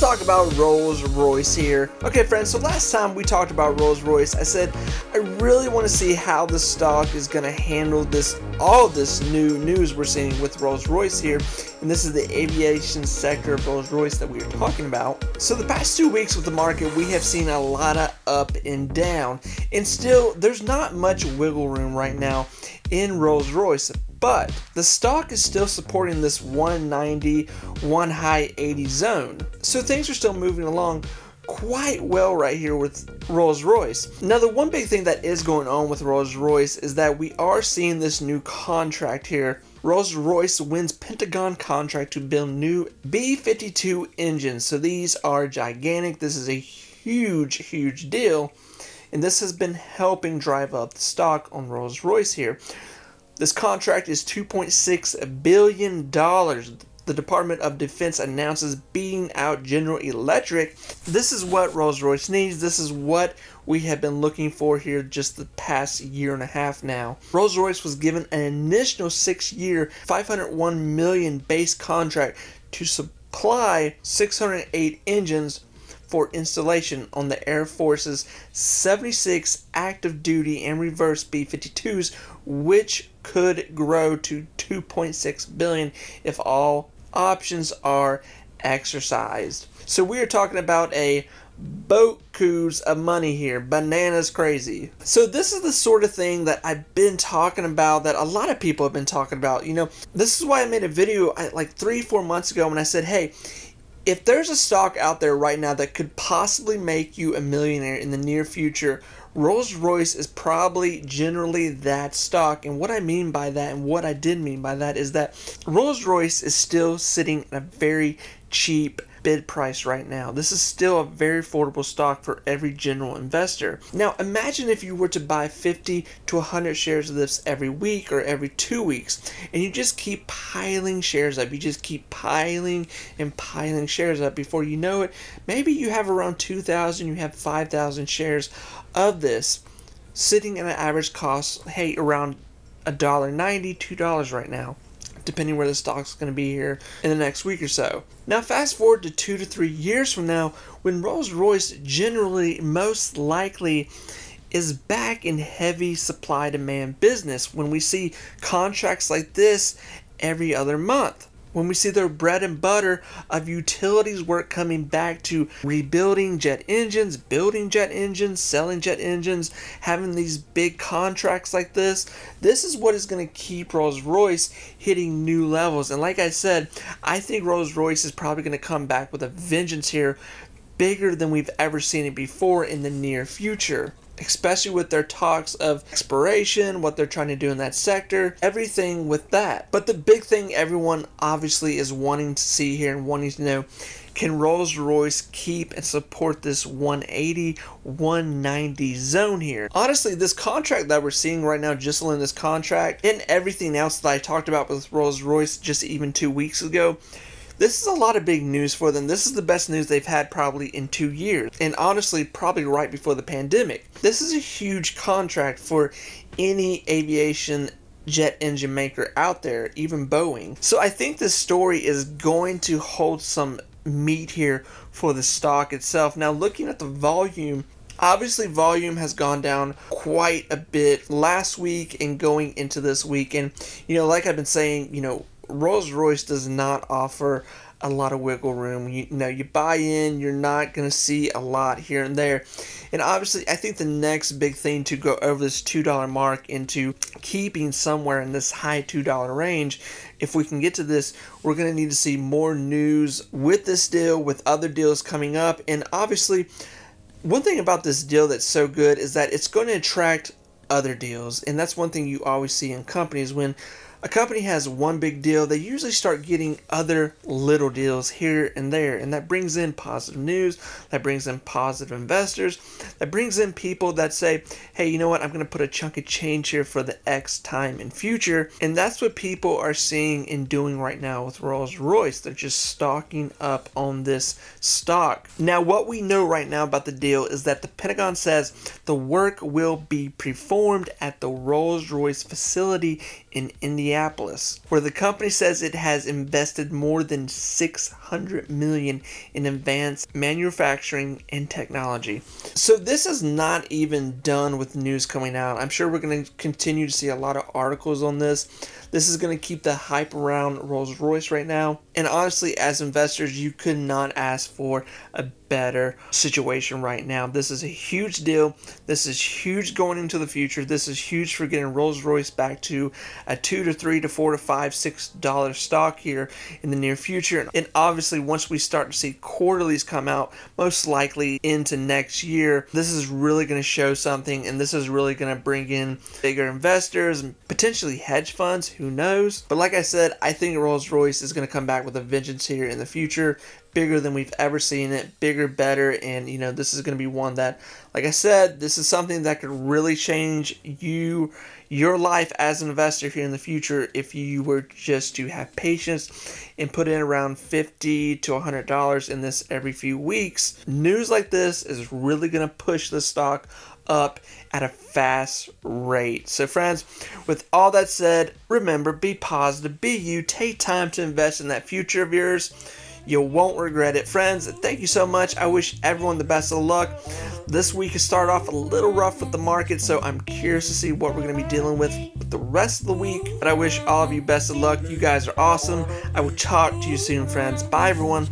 talk about Rolls Royce here. Okay friends, so last time we talked about Rolls Royce, I said I really want to see how the stock is going to handle this, all this new news we're seeing with Rolls Royce here, and this is the aviation sector of Rolls Royce that we are talking about. So the past two weeks with the market, we have seen a lot of up and down, and still there's not much wiggle room right now in Rolls Royce but the stock is still supporting this 190, one high 80 zone. So things are still moving along quite well right here with Rolls Royce. Now, the one big thing that is going on with Rolls Royce is that we are seeing this new contract here. Rolls Royce wins Pentagon contract to build new B 52 engines. So these are gigantic. This is a huge, huge deal. And this has been helping drive up the stock on Rolls Royce here. This contract is $2.6 billion. The Department of Defense announces beating out General Electric. This is what Rolls Royce needs. This is what we have been looking for here just the past year and a half now. Rolls Royce was given an initial six year, 501 million base contract to supply 608 engines for installation on the Air Force's 76 active duty and reverse B 52s, which could grow to 2.6 billion if all options are exercised. So we are talking about a boat coups of money here. Bananas crazy. So this is the sort of thing that I've been talking about that a lot of people have been talking about. You know, this is why I made a video I, like three, four months ago when I said, hey, if there's a stock out there right now that could possibly make you a millionaire in the near future, Rolls Royce is probably generally that stock. And what I mean by that, and what I did mean by that, is that Rolls Royce is still sitting at a very cheap bid price right now. This is still a very affordable stock for every general investor. Now, imagine if you were to buy 50 to 100 shares of this every week or every two weeks, and you just keep piling shares up. You just keep piling and piling shares up. Before you know it, maybe you have around 2,000, you have 5,000 shares of this sitting at an average cost, hey, around $1.90, $2 right now depending where the stock's going to be here in the next week or so. Now, fast forward to two to three years from now, when Rolls Royce generally most likely is back in heavy supply demand business when we see contracts like this every other month when we see their bread and butter of utilities work coming back to rebuilding jet engines, building jet engines, selling jet engines, having these big contracts like this. This is what is going to keep Rolls Royce hitting new levels. And like I said, I think Rolls Royce is probably going to come back with a vengeance here, bigger than we've ever seen it before in the near future especially with their talks of exploration, what they're trying to do in that sector, everything with that. But the big thing everyone obviously is wanting to see here and wanting to know can Rolls Royce keep and support this 180, 190 zone here? Honestly, this contract that we're seeing right now, just in this contract and everything else that I talked about with Rolls Royce just even two weeks ago, this is a lot of big news for them. This is the best news they've had probably in two years, and honestly, probably right before the pandemic. This is a huge contract for any aviation jet engine maker out there, even Boeing. So I think this story is going to hold some meat here for the stock itself. Now, looking at the volume, obviously, volume has gone down quite a bit last week and going into this week. And, you know, like I've been saying, you know, Rolls Royce does not offer a lot of wiggle room. You, you know, you buy in, you're not going to see a lot here and there. And obviously, I think the next big thing to go over this $2 mark into keeping somewhere in this high $2 range, if we can get to this, we're going to need to see more news with this deal, with other deals coming up. And obviously, one thing about this deal that's so good is that it's going to attract other deals. And that's one thing you always see in companies when a company has one big deal, they usually start getting other little deals here and there. And that brings in positive news, that brings in positive investors, that brings in people that say, hey, you know what, I'm going to put a chunk of change here for the X time in future. And that's what people are seeing and doing right now with Rolls Royce. They're just stocking up on this stock. Now, what we know right now about the deal is that the Pentagon says the work will be performed at the Rolls Royce facility in India Minneapolis, where the company says it has invested more than 600 million in advanced manufacturing and technology. So this is not even done with news coming out. I'm sure we're going to continue to see a lot of articles on this. This is going to keep the hype around Rolls Royce right now. And honestly, as investors, you could not ask for a better situation right now. This is a huge deal. This is huge going into the future. This is huge for getting Rolls Royce back to a two to three to four to five, six dollar stock here in the near future. And obviously, once we start to see quarterlies come out, most likely into next year, this is really going to show something and this is really going to bring in bigger investors and potentially hedge funds who knows? But like I said, I think Rolls Royce is going to come back with a vengeance here in the future. Bigger than we've ever seen it. Bigger, better. And, you know, this is going to be one that, like I said, this is something that could really change you, your life as an investor here in the future if you were just to have patience and put in around 50 to $100 in this every few weeks. News like this is really going to push the stock up at a fast rate. So, friends, with all that said, remember be positive, be you, take time to invest in that future of yours. You won't regret it. Friends, thank you so much. I wish everyone the best of luck. This week has started off a little rough with the market, so I'm curious to see what we're going to be dealing with the rest of the week. But I wish all of you best of luck. You guys are awesome. I will talk to you soon, friends. Bye, everyone.